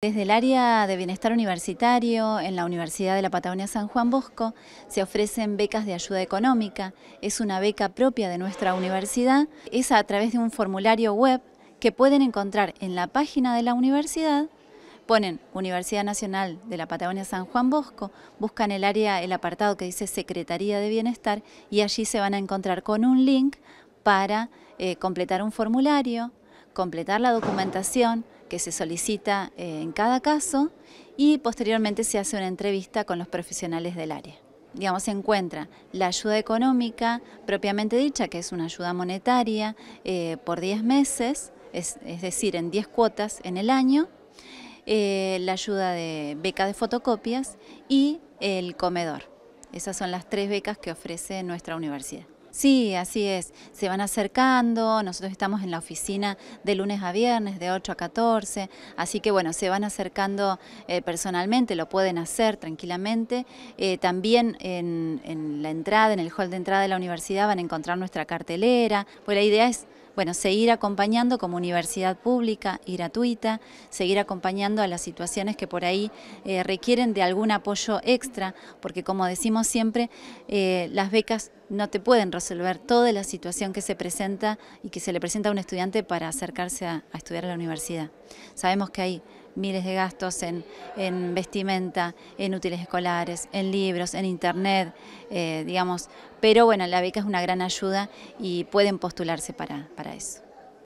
Desde el área de bienestar universitario, en la Universidad de la Patagonia San Juan Bosco, se ofrecen becas de ayuda económica. Es una beca propia de nuestra universidad. Es a través de un formulario web que pueden encontrar en la página de la universidad. Ponen Universidad Nacional de la Patagonia San Juan Bosco, buscan el área, el apartado que dice Secretaría de Bienestar y allí se van a encontrar con un link para eh, completar un formulario, completar la documentación que se solicita eh, en cada caso y posteriormente se hace una entrevista con los profesionales del área. Digamos, se encuentra la ayuda económica propiamente dicha, que es una ayuda monetaria eh, por 10 meses, es, decir, en 10 cuotas en el año, eh, la ayuda de beca de fotocopias y el comedor. Esas son las tres becas que ofrece nuestra universidad. Sí, así es. Se van acercando, nosotros estamos en la oficina de lunes a viernes, de 8 a 14, así que bueno, se van acercando eh, personalmente, lo pueden hacer tranquilamente. Eh, también en, en la entrada, en el hall de entrada de la universidad van a encontrar nuestra cartelera, pues la idea es bueno, seguir acompañando como universidad pública y gratuita, seguir acompañando a las situaciones que por ahí eh, requieren de algún apoyo extra, porque como decimos siempre, eh, las becas no te pueden resolver toda la situación que se presenta y que se le presenta a un estudiante para acercarse a, a estudiar a la universidad. Sabemos que hay miles de gastos en, en vestimenta, en útiles escolares, en libros, en internet, eh, digamos. Pero bueno, la beca es una gran ayuda y pueden postularse para, para eso.